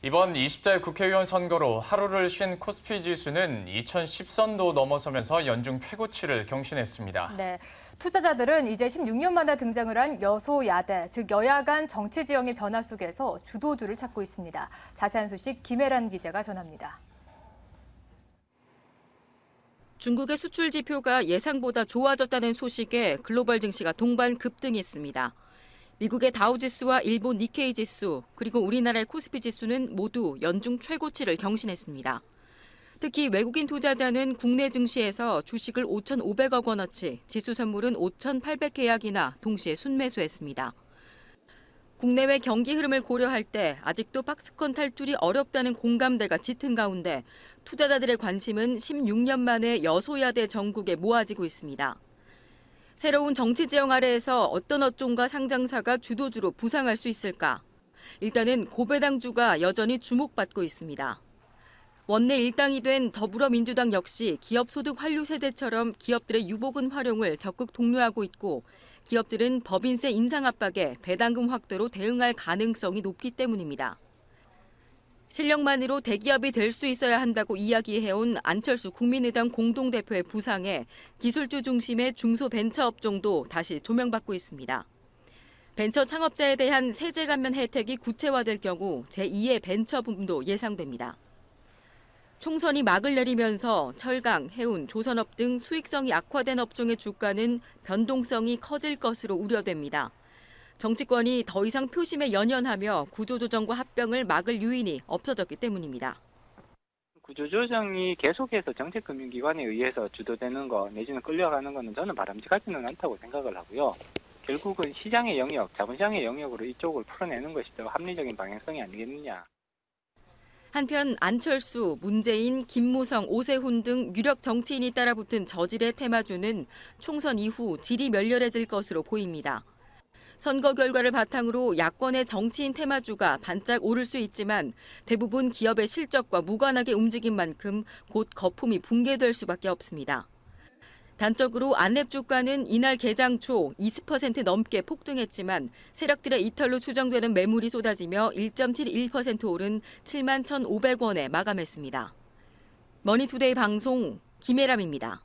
이번 20대 국회의원 선거로 하루를 쉰 코스피 지수는 2010선도 넘어서면서 연중 최고치를 경신했습니다. 네, 투자자들은 이제 16년 만에 등장을 한 여소야대, 즉 여야 간 정치 지형의 변화 속에서 주도주를 찾고 있습니다. 자세한 소식 김혜란 기자가 전합니다. 중국의 수출 지표가 예상보다 좋아졌다는 소식에 글로벌 증시가 동반 급등했습니다. 미국의 다우지수와 일본 니케이 지수 그리고 우리나라의 코스피 지수는 모두 연중 최고치를 경신했습니다. 특히 외국인 투자자는 국내 증시에서 주식을 5,500억 원어치, 지수 선물은 5,800계약이나 동시에 순매수했습니다. 국내외 경기 흐름을 고려할 때 아직도 박스권 탈출이 어렵다는 공감대가 짙은 가운데 투자자들의 관심은 16년 만에 여소야대 전국에 모아지고 있습니다. 새로운 정치 지형 아래에서 어떤 업종과 상장사가 주도주로 부상할 수 있을까? 일단은 고배당주가 여전히 주목받고 있습니다. 원내 일당이 된 더불어민주당 역시 기업 소득 환류 세대처럼 기업들의 유보금 활용을 적극 독려하고 있고 기업들은 법인세 인상 압박에 배당금 확대로 대응할 가능성이 높기 때문입니다. 실력만으로 대기업이 될 수 있어야 한다고 이야기해온 안철수 국민의당 공동대표의 부상에 기술주 중심의 중소벤처업종도 다시 조명받고 있습니다. 벤처 창업자에 대한 세제 감면 혜택이 구체화될 경우 제2의 벤처붐도 예상됩니다. 총선이 막을 내리면서 철강, 해운, 조선업 등 수익성이 악화된 업종의 주가는 변동성이 커질 것으로 우려됩니다. 정치권이 더 이상 표심에 연연하며 구조조정과 합병을 막을 유인이 없어졌기 때문입니다. 구조조정이 계속해서 정책금융기관에 의해서 주도되는 거 내지는 끌려가는 거는 저는 바람직하지는 않다고 생각을 하고요. 결국은 시장의 영역, 자본시장의 영역으로 이쪽을 풀어내는 것이 더 합리적인 방향성이 아니겠느냐. 한편 안철수, 문재인, 김무성, 오세훈 등 유력 정치인이 따라붙은 저질의 테마주는 총선 이후 질이 멸렬해질 것으로 보입니다. 선거 결과를 바탕으로 야권의 정치인 테마주가 반짝 오를 수 있지만 대부분 기업의 실적과 무관하게 움직인 만큼 곧 거품이 붕괴될 수밖에 없습니다. 단적으로 안랩 주가는 이날 개장 초 20% 넘게 폭등했지만 세력들의 이탈로 추정되는 매물이 쏟아지며 1.71% 오른 7만 1,500원에 마감했습니다. 머니투데이 방송 김혜람입니다.